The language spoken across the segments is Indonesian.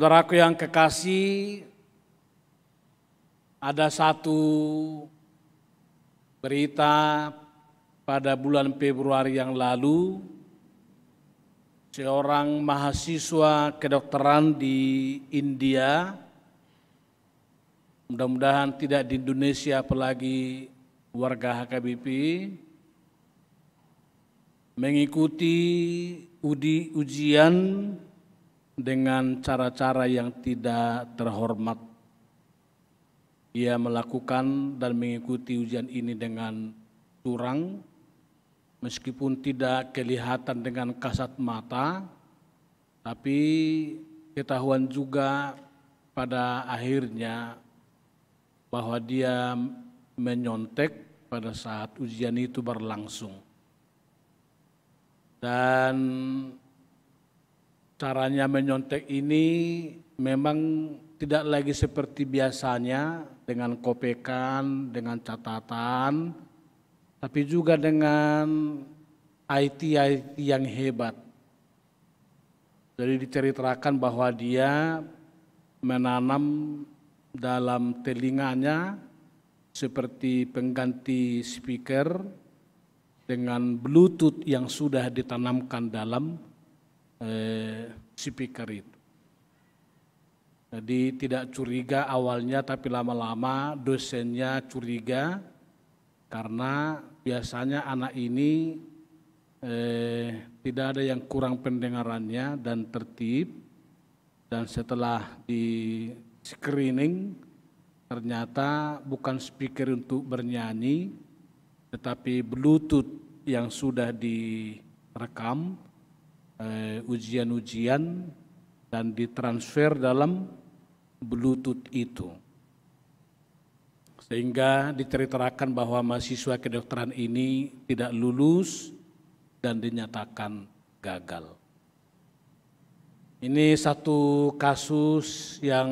Saudaraku yang kekasih, ada satu berita pada bulan Februari yang lalu, seorang mahasiswa kedokteran di India, mudah-mudahan tidak di Indonesia apalagi warga HKBP, mengikuti uji ujian dengan cara-cara yang tidak terhormat. Ia melakukan dan mengikuti ujian ini dengan curang, meskipun tidak kelihatan dengan kasat mata, tapi ketahuan juga pada akhirnya bahwa dia menyontek pada saat ujian itu berlangsung. Dan caranya menyontek ini memang tidak lagi seperti biasanya dengan kopekan, dengan catatan, tapi juga dengan IT-IT yang hebat. Jadi diceritakan bahwa dia menanam dalam telinganya seperti pengganti speaker dengan bluetooth yang sudah ditanamkan dalam eh, speaker itu. Jadi tidak curiga awalnya tapi lama-lama dosennya curiga karena biasanya anak ini eh, tidak ada yang kurang pendengarannya dan tertib dan setelah di screening ternyata bukan speaker untuk bernyanyi tetapi bluetooth yang sudah direkam Eh, ujian-ujian dan ditransfer dalam Bluetooth itu. Sehingga diceritakan bahwa mahasiswa kedokteran ini tidak lulus dan dinyatakan gagal. Ini satu kasus yang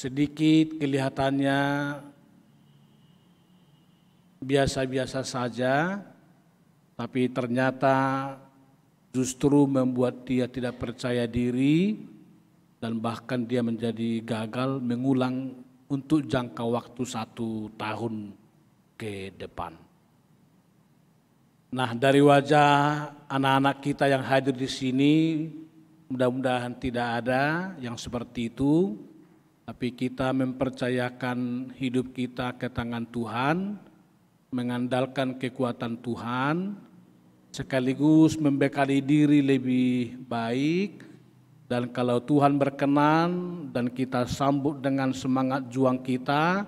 sedikit kelihatannya biasa-biasa saja, tapi ternyata justru membuat dia tidak percaya diri dan bahkan dia menjadi gagal mengulang untuk jangka waktu satu tahun ke depan. Nah dari wajah anak-anak kita yang hadir di sini mudah-mudahan tidak ada yang seperti itu. Tapi kita mempercayakan hidup kita ke tangan Tuhan, mengandalkan kekuatan Tuhan, sekaligus membekali diri lebih baik dan kalau Tuhan berkenan dan kita sambut dengan semangat juang kita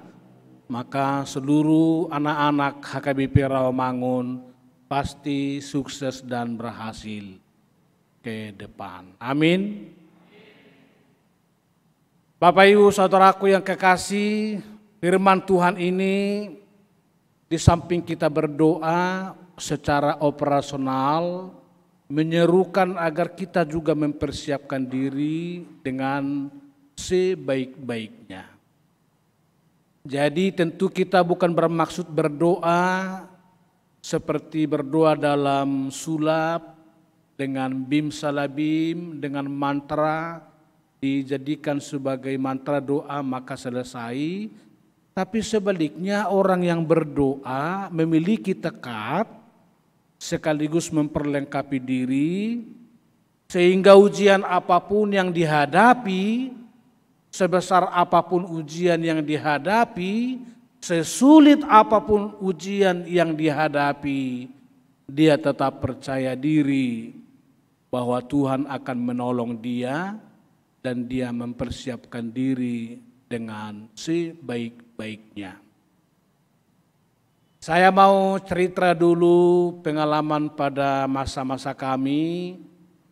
maka seluruh anak-anak HKBP Rawamangun pasti sukses dan berhasil ke depan. Amin. Bapak Ibu saudaraku yang kekasih, firman Tuhan ini di samping kita berdoa secara operasional menyerukan agar kita juga mempersiapkan diri dengan sebaik-baiknya. Jadi tentu kita bukan bermaksud berdoa seperti berdoa dalam sulap dengan bim salabim, dengan mantra dijadikan sebagai mantra doa maka selesai. Tapi sebaliknya orang yang berdoa memiliki tekad sekaligus memperlengkapi diri sehingga ujian apapun yang dihadapi sebesar apapun ujian yang dihadapi sesulit apapun ujian yang dihadapi dia tetap percaya diri bahwa Tuhan akan menolong dia dan dia mempersiapkan diri dengan sebaik-baiknya. Saya mau cerita dulu pengalaman pada masa-masa kami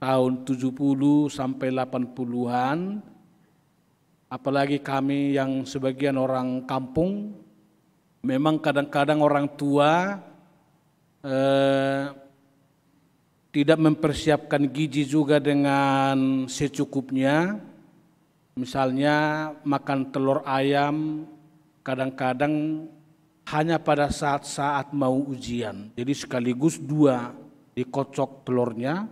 tahun 70 sampai 80-an. Apalagi kami yang sebagian orang kampung, memang kadang-kadang orang tua eh, tidak mempersiapkan gizi juga dengan secukupnya. Misalnya makan telur ayam kadang-kadang hanya pada saat-saat mau ujian. Jadi sekaligus dua dikocok telurnya,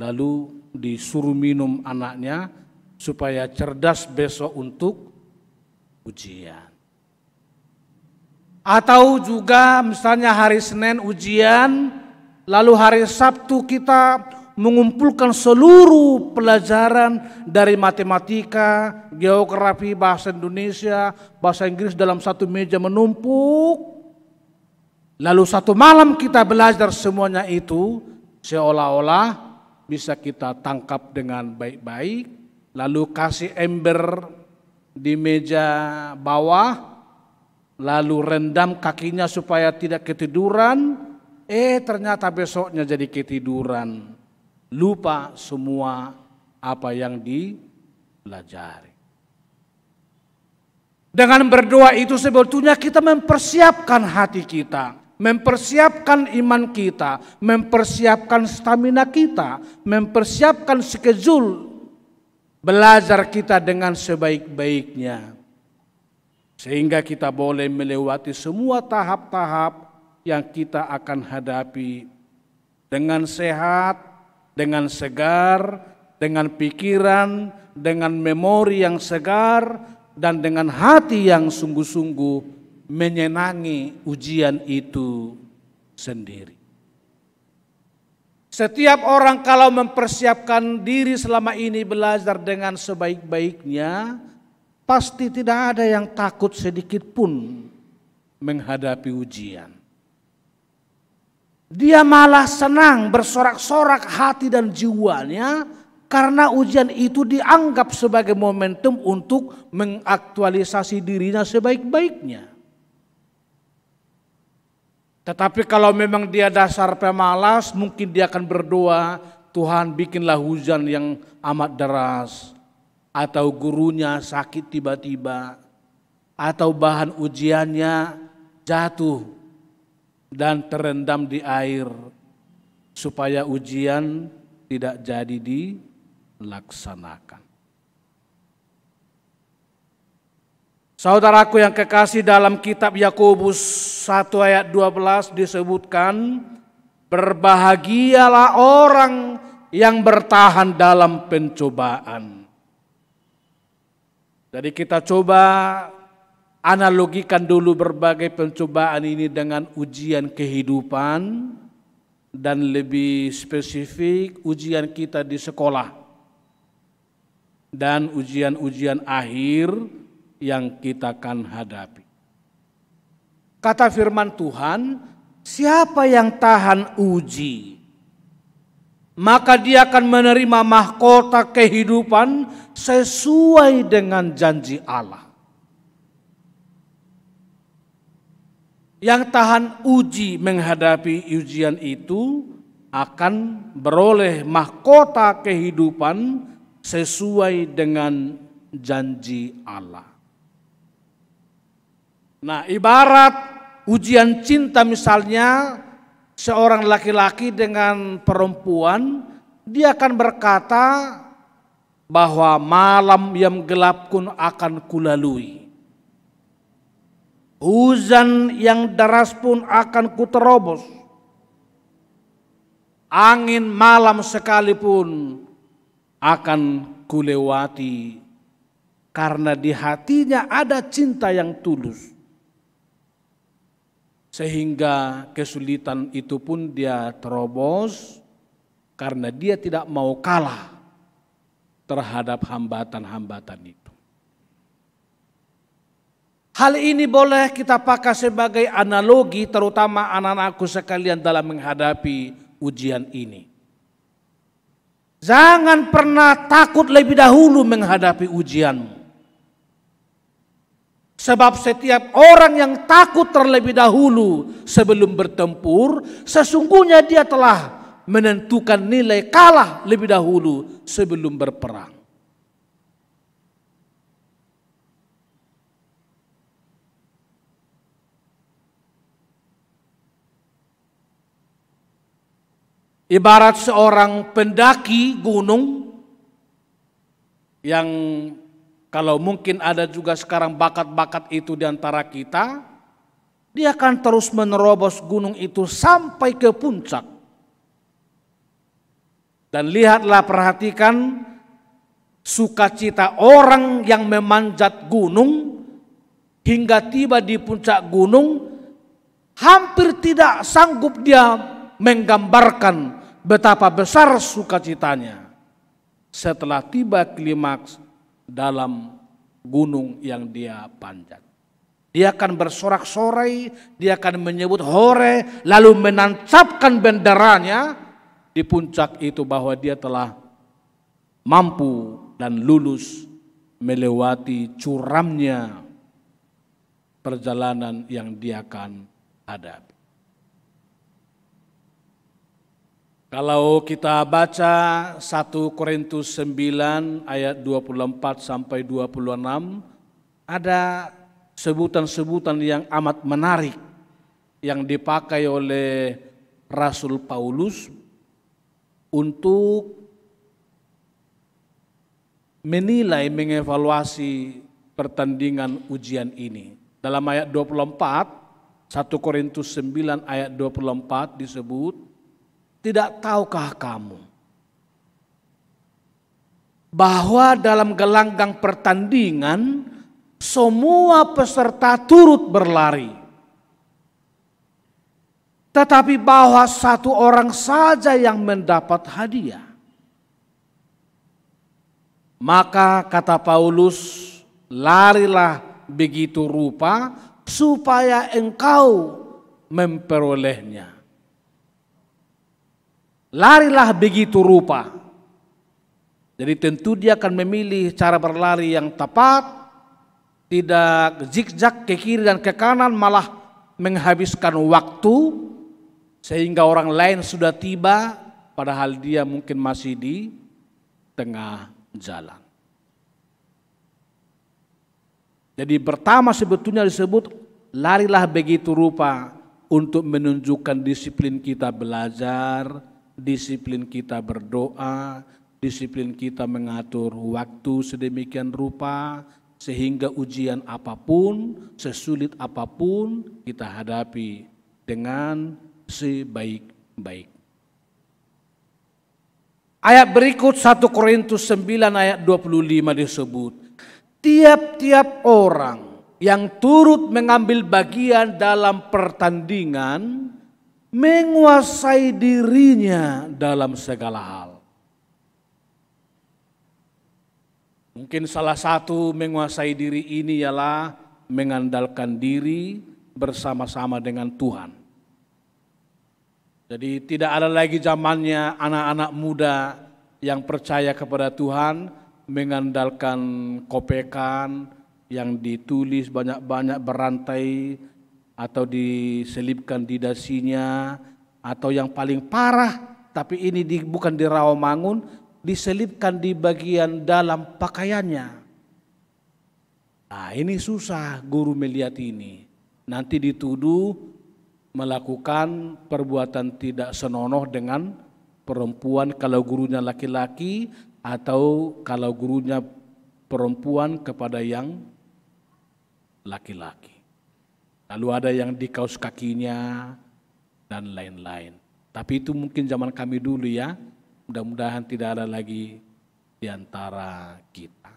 lalu disuruh minum anaknya supaya cerdas besok untuk ujian. Atau juga misalnya hari Senin ujian, lalu hari Sabtu kita mengumpulkan seluruh pelajaran dari matematika, geografi, bahasa Indonesia, bahasa Inggris dalam satu meja menumpuk. Lalu satu malam kita belajar semuanya itu seolah-olah bisa kita tangkap dengan baik-baik. Lalu kasih ember di meja bawah, lalu rendam kakinya supaya tidak ketiduran. Eh ternyata besoknya jadi ketiduran lupa semua apa yang dipelajari. Dengan berdoa itu sebetulnya kita mempersiapkan hati kita, mempersiapkan iman kita, mempersiapkan stamina kita, mempersiapkan sekejul belajar kita dengan sebaik-baiknya. Sehingga kita boleh melewati semua tahap-tahap yang kita akan hadapi dengan sehat, dengan segar, dengan pikiran, dengan memori yang segar, dan dengan hati yang sungguh-sungguh menyenangi ujian itu sendiri. Setiap orang kalau mempersiapkan diri selama ini belajar dengan sebaik-baiknya, pasti tidak ada yang takut sedikit pun menghadapi ujian. Dia malah senang bersorak-sorak hati dan jiwanya karena ujian itu dianggap sebagai momentum untuk mengaktualisasi dirinya sebaik-baiknya. Tetapi kalau memang dia dasar pemalas, mungkin dia akan berdoa, Tuhan bikinlah hujan yang amat deras. Atau gurunya sakit tiba-tiba. Atau bahan ujiannya jatuh dan terendam di air supaya ujian tidak jadi dilaksanakan. Saudaraku yang kekasih dalam kitab Yakobus 1 ayat 12 disebutkan berbahagialah orang yang bertahan dalam pencobaan. Jadi kita coba analogikan dulu berbagai pencobaan ini dengan ujian kehidupan dan lebih spesifik ujian kita di sekolah dan ujian-ujian akhir yang kita akan hadapi. Kata firman Tuhan, siapa yang tahan uji? maka dia akan menerima mahkota kehidupan sesuai dengan janji Allah. Yang tahan uji menghadapi ujian itu akan beroleh mahkota kehidupan sesuai dengan janji Allah. Nah, ibarat ujian cinta misalnya seorang laki-laki dengan perempuan, dia akan berkata bahwa malam yang gelap pun akan kulalui. Hujan yang deras pun akan kuterobos. Angin malam sekalipun akan kulewati karena di hatinya ada cinta yang tulus. Sehingga kesulitan itu pun dia terobos karena dia tidak mau kalah terhadap hambatan-hambatan ini. Hal ini boleh kita pakai sebagai analogi terutama anak-anakku sekalian dalam menghadapi ujian ini. Jangan pernah takut lebih dahulu menghadapi ujianmu. Sebab setiap orang yang takut terlebih dahulu sebelum bertempur, sesungguhnya dia telah menentukan nilai kalah lebih dahulu sebelum berperang. ibarat seorang pendaki gunung yang kalau mungkin ada juga sekarang bakat-bakat itu di antara kita, dia akan terus menerobos gunung itu sampai ke puncak. Dan lihatlah perhatikan sukacita orang yang memanjat gunung hingga tiba di puncak gunung hampir tidak sanggup dia menggambarkan betapa besar sukacitanya setelah tiba klimaks dalam gunung yang dia panjat. Dia akan bersorak-sorai, dia akan menyebut hore, lalu menancapkan benderanya di puncak itu bahwa dia telah mampu dan lulus melewati curamnya perjalanan yang dia akan hadapi. Kalau kita baca 1 Korintus 9 ayat 24 sampai 26 ada sebutan-sebutan yang amat menarik yang dipakai oleh Rasul Paulus untuk menilai mengevaluasi pertandingan ujian ini. Dalam ayat 24 1 Korintus 9 ayat 24 disebut tidak tahukah kamu bahwa dalam gelanggang pertandingan semua peserta turut berlari. Tetapi bahwa satu orang saja yang mendapat hadiah. Maka kata Paulus, larilah begitu rupa supaya engkau memperolehnya. Larilah begitu rupa. Jadi tentu dia akan memilih cara berlari yang tepat, tidak zigzag ke kiri dan ke kanan, malah menghabiskan waktu sehingga orang lain sudah tiba padahal dia mungkin masih di tengah jalan. Jadi pertama sebetulnya disebut larilah begitu rupa untuk menunjukkan disiplin kita belajar, disiplin kita berdoa, disiplin kita mengatur waktu sedemikian rupa, sehingga ujian apapun, sesulit apapun, kita hadapi dengan sebaik-baik. Ayat berikut 1 Korintus 9 ayat 25 disebut. Tiap-tiap orang yang turut mengambil bagian dalam pertandingan menguasai dirinya dalam segala hal. Mungkin salah satu menguasai diri ini ialah mengandalkan diri bersama-sama dengan Tuhan. Jadi tidak ada lagi zamannya anak-anak muda yang percaya kepada Tuhan mengandalkan kopekan yang ditulis banyak-banyak berantai atau diselipkan di dasinya atau yang paling parah tapi ini di, bukan di Rawamangun diselipkan di bagian dalam pakaiannya. Nah, ini susah guru melihat ini. Nanti dituduh melakukan perbuatan tidak senonoh dengan perempuan kalau gurunya laki-laki atau kalau gurunya perempuan kepada yang laki-laki. Lalu ada yang di kaos kakinya dan lain-lain. Tapi itu mungkin zaman kami dulu ya. Mudah-mudahan tidak ada lagi di antara kita.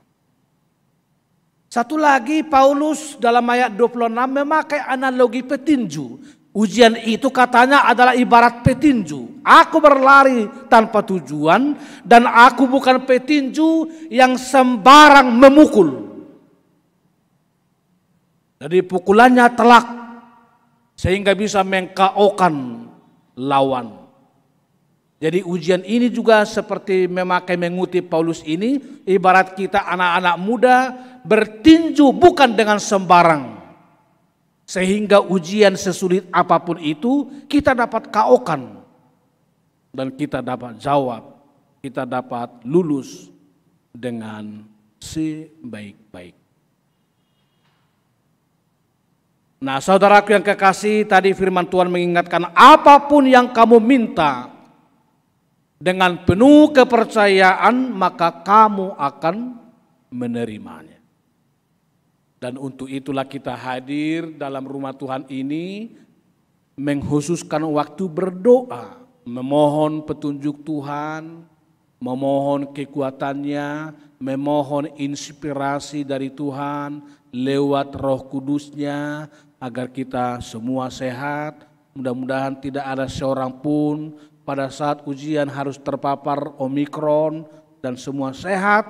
Satu lagi Paulus dalam ayat 26 memakai analogi petinju. Ujian itu katanya adalah ibarat petinju. Aku berlari tanpa tujuan dan aku bukan petinju yang sembarang memukul. Jadi pukulannya telak sehingga bisa mengkaokan lawan. Jadi ujian ini juga seperti memakai mengutip Paulus ini ibarat kita anak-anak muda bertinju bukan dengan sembarang. Sehingga ujian sesulit apapun itu kita dapat kaokan dan kita dapat jawab, kita dapat lulus dengan sebaik-baik. Nah saudaraku yang kekasih tadi firman Tuhan mengingatkan apapun yang kamu minta dengan penuh kepercayaan maka kamu akan menerimanya. Dan untuk itulah kita hadir dalam rumah Tuhan ini menghususkan waktu berdoa, memohon petunjuk Tuhan, memohon kekuatannya, memohon inspirasi dari Tuhan lewat roh kudusnya, agar kita semua sehat, mudah-mudahan tidak ada seorang pun pada saat ujian harus terpapar Omikron dan semua sehat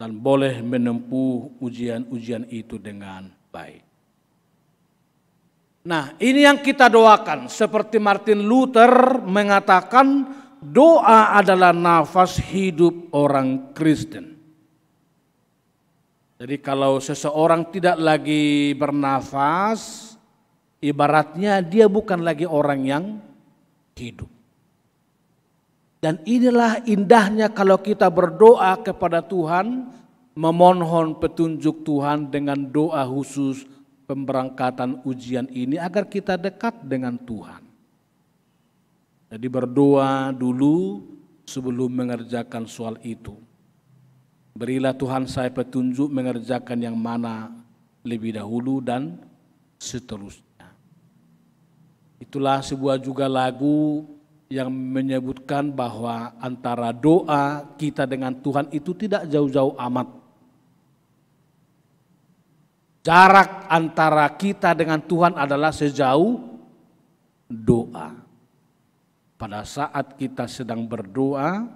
dan boleh menempuh ujian-ujian itu dengan baik. Nah ini yang kita doakan seperti Martin Luther mengatakan doa adalah nafas hidup orang Kristen. Jadi kalau seseorang tidak lagi bernafas, ibaratnya dia bukan lagi orang yang hidup. Dan inilah indahnya kalau kita berdoa kepada Tuhan, memohon petunjuk Tuhan dengan doa khusus pemberangkatan ujian ini agar kita dekat dengan Tuhan. Jadi berdoa dulu sebelum mengerjakan soal itu. Berilah Tuhan saya petunjuk mengerjakan yang mana lebih dahulu dan seterusnya. Itulah sebuah juga lagu yang menyebutkan bahwa antara doa kita dengan Tuhan itu tidak jauh-jauh amat. Jarak antara kita dengan Tuhan adalah sejauh doa. Pada saat kita sedang berdoa,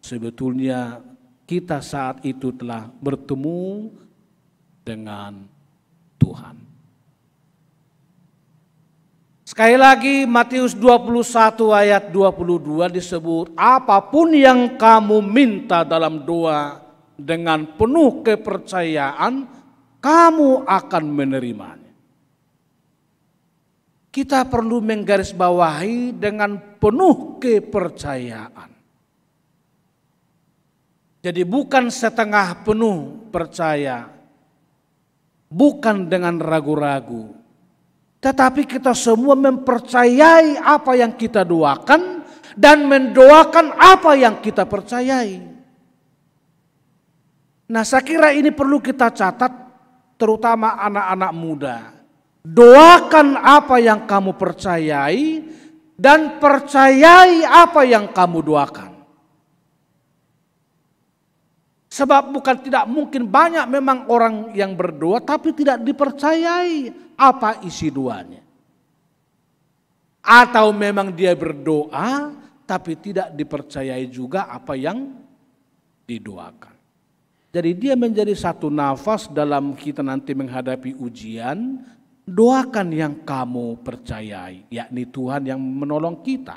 sebetulnya kita saat itu telah bertemu dengan Tuhan. Sekali lagi Matius 21 ayat 22 disebut apapun yang kamu minta dalam doa dengan penuh kepercayaan kamu akan menerimanya. Kita perlu menggarisbawahi dengan penuh kepercayaan. Jadi bukan setengah penuh percaya. Bukan dengan ragu-ragu. Tetapi kita semua mempercayai apa yang kita doakan dan mendoakan apa yang kita percayai. Nah saya kira ini perlu kita catat terutama anak-anak muda. Doakan apa yang kamu percayai dan percayai apa yang kamu doakan. Sebab bukan tidak mungkin banyak memang orang yang berdoa tapi tidak dipercayai apa isi doanya. Atau memang dia berdoa tapi tidak dipercayai juga apa yang didoakan. Jadi dia menjadi satu nafas dalam kita nanti menghadapi ujian, doakan yang kamu percayai, yakni Tuhan yang menolong kita.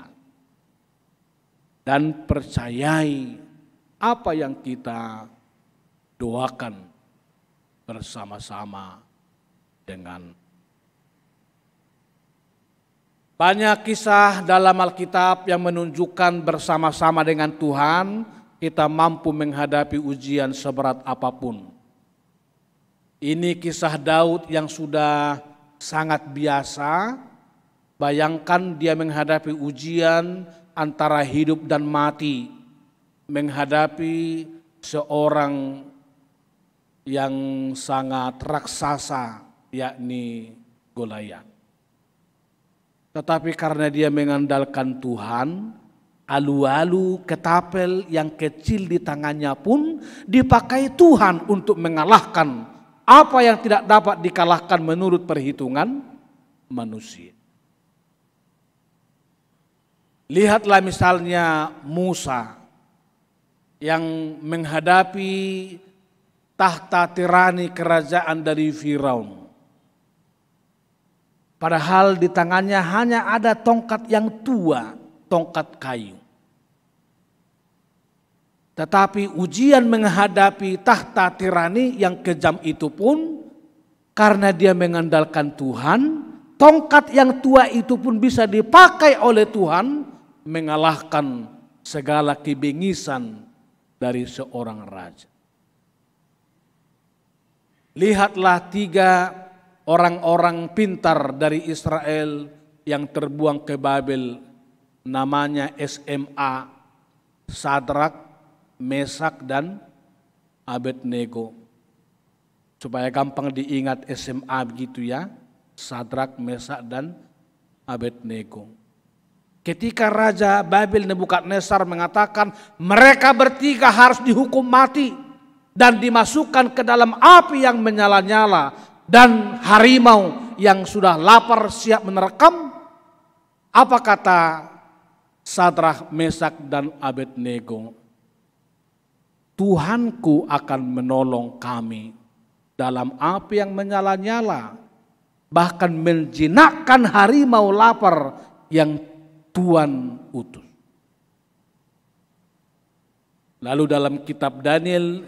Dan percayai apa yang kita doakan bersama-sama dengan banyak kisah dalam Alkitab yang menunjukkan bersama-sama dengan Tuhan kita mampu menghadapi ujian seberat apapun. Ini kisah Daud yang sudah sangat biasa. Bayangkan dia menghadapi ujian antara hidup dan mati menghadapi seorang yang sangat raksasa yakni Goliat. Tetapi karena dia mengandalkan Tuhan, alu-alu ketapel yang kecil di tangannya pun dipakai Tuhan untuk mengalahkan apa yang tidak dapat dikalahkan menurut perhitungan manusia. Lihatlah misalnya Musa yang menghadapi tahta tirani kerajaan dari Firaun. Padahal di tangannya hanya ada tongkat yang tua, tongkat kayu. Tetapi ujian menghadapi tahta tirani yang kejam itu pun karena dia mengandalkan Tuhan, tongkat yang tua itu pun bisa dipakai oleh Tuhan mengalahkan segala kebingisan dari seorang raja. Lihatlah tiga orang-orang pintar dari Israel yang terbuang ke Babel, namanya SMA, Sadrak, Mesak, dan Abednego. Supaya gampang diingat SMA begitu ya, Sadrak, Mesak, dan Abednego. Ketika Raja Babel Nebukadnezar mengatakan mereka bertiga harus dihukum mati dan dimasukkan ke dalam api yang menyala-nyala dan harimau yang sudah lapar siap menerkam. Apa kata Sadrach, Mesak, dan Abednego? Tuhanku akan menolong kami dalam api yang menyala-nyala, bahkan menjinakkan harimau lapar yang Tuhan utus. Lalu dalam kitab Daniel,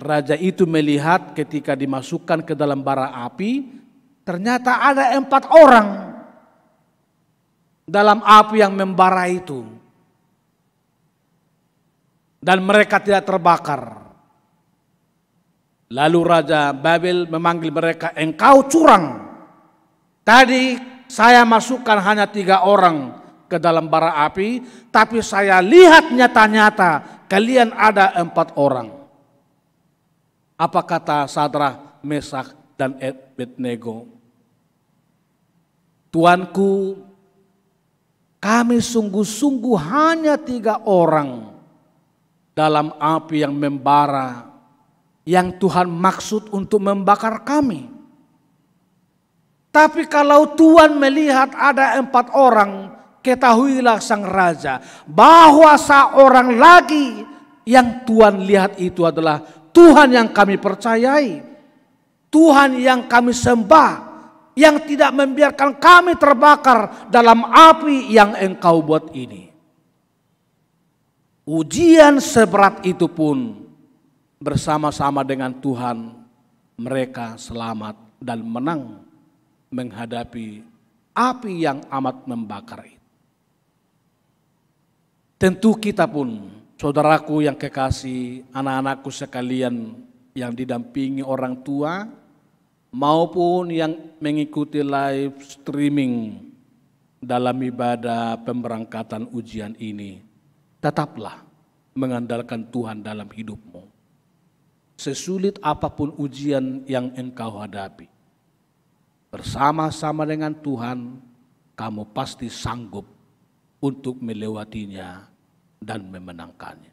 raja itu melihat ketika dimasukkan ke dalam bara api, ternyata ada empat orang dalam api yang membara itu. Dan mereka tidak terbakar. Lalu Raja Babel memanggil mereka, engkau curang. Tadi saya masukkan hanya tiga orang, ke dalam bara api, tapi saya lihat nyata-nyata kalian ada empat orang. Apa kata Sadrah, Mesak, dan Abednego? Tuanku, kami sungguh-sungguh hanya tiga orang dalam api yang membara yang Tuhan maksud untuk membakar kami. Tapi kalau Tuhan melihat ada empat orang, ketahuilah sang raja bahwa seorang lagi yang Tuhan lihat itu adalah Tuhan yang kami percayai. Tuhan yang kami sembah. Yang tidak membiarkan kami terbakar dalam api yang engkau buat ini. Ujian seberat itu pun bersama-sama dengan Tuhan mereka selamat dan menang menghadapi api yang amat membakar Tentu kita pun, saudaraku yang kekasih, anak-anakku sekalian yang didampingi orang tua, maupun yang mengikuti live streaming dalam ibadah pemberangkatan ujian ini, tetaplah mengandalkan Tuhan dalam hidupmu. Sesulit apapun ujian yang engkau hadapi, bersama-sama dengan Tuhan, kamu pasti sanggup untuk melewatinya dan memenangkannya.